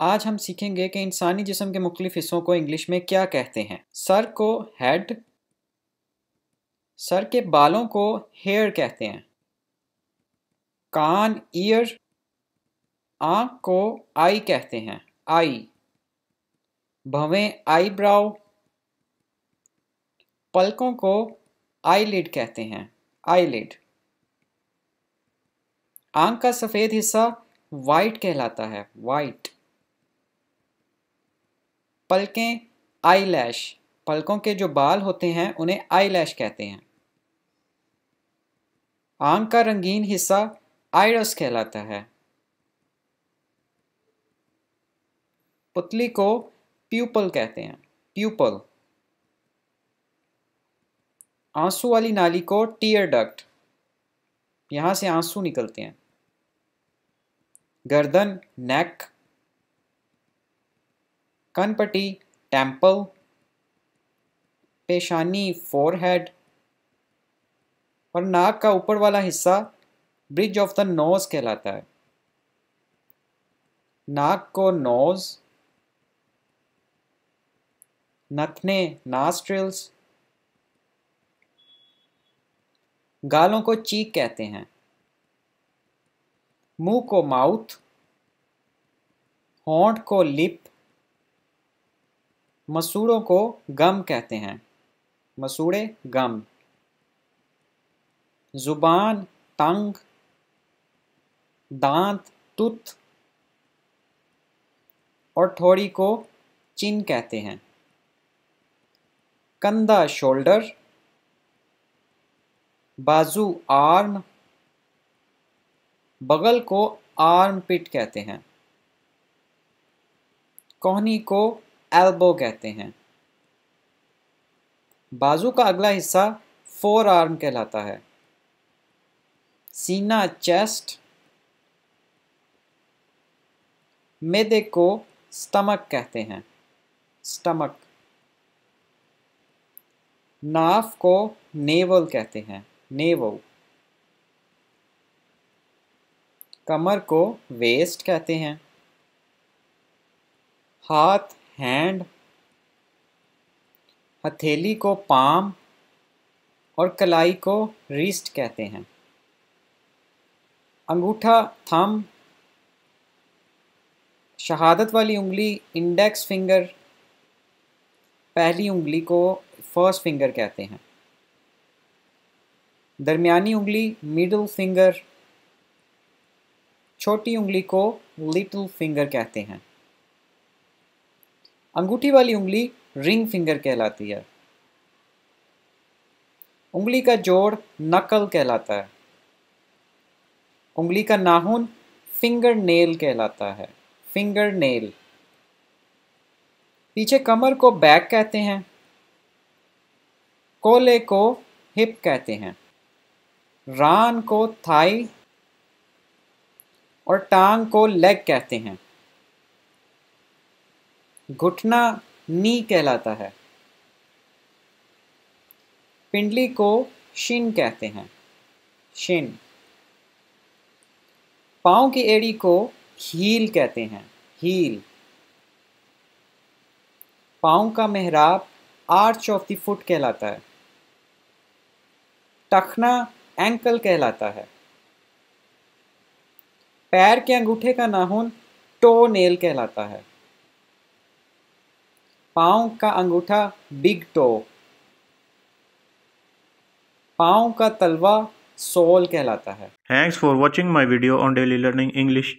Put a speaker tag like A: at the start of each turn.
A: आज हम सीखेंगे कि इंसानी जिसम के मुख्तलिफ हिस्सों को इंग्लिश में क्या कहते हैं सर को हेड सर के बालों को हेयर कहते हैं कान ईयर आँख को आई कहते हैं आई भवें आईब्राउ पलकों को आईलिड कहते हैं आईलिड आंख का सफ़ेद हिस्सा वाइट कहलाता है वाइट पलकें आई पलकों के जो बाल होते हैं उन्हें आई कहते हैं आंख का रंगीन हिस्सा आइडस कहलाता है पुतली को प्यूपल कहते हैं प्यूपल आंसू वाली नाली को टीयर डक्ट यहां से आंसू निकलते हैं गर्दन नेक कनपटी टेम्पल पेशानी फोरहेड और नाक का ऊपर वाला हिस्सा ब्रिज ऑफ द नोज कहलाता है नाक को नोज नथने नास्ट्रिल्स गालों को चीक कहते हैं मुंह को माउथ होंठ को लिप मसूड़ों को गम कहते हैं मसूड़े गम जुबान तंग दांत तुत और ठोड़ी को चिन कहते हैं कंधा शोल्डर बाजू आर्म बगल को आर्म पिट कहते हैं कोहनी को एल्बो कहते हैं बाजू का अगला हिस्सा फोर आर्म कहलाता है सीना चेस्ट मेदे को स्टमक कहते हैं स्टमक नाफ को नेवल कहते हैं नेवल कमर को वेस्ट कहते हैं हाथ हैंड हथेली को पाम और कलाई को रिस्ट कहते हैं अंगूठा थम शहादत वाली उंगली इंडेक्स फिंगर पहली उंगली को फर्स्ट फिंगर कहते हैं दरमियानी उंगली मिडल फिंगर छोटी उंगली को लिटिल फिंगर कहते हैं अंगूठी वाली उंगली रिंग फिंगर कहलाती है उंगली का जोड़ नकल कहलाता है उंगली का नाहुन फिंगर नेल कहलाता है फिंगर नेल पीछे कमर को बैक कहते हैं कोले को हिप कहते हैं रान को थाई और टांग को लेग कहते हैं घुटना नी कहलाता है पिंडली को शिन कहते हैं शिन पांव की एड़ी को हील कहते हैं हील पाँव का मेहराब आर्च ऑफ द फुट कहलाता है टखना एंकल कहलाता है पैर के अंगूठे का नाहुन टो नेल कहलाता है पांव का अंगूठा बिग टो पांव का तलवा सोल कहलाता है thanks for watching my video on daily learning English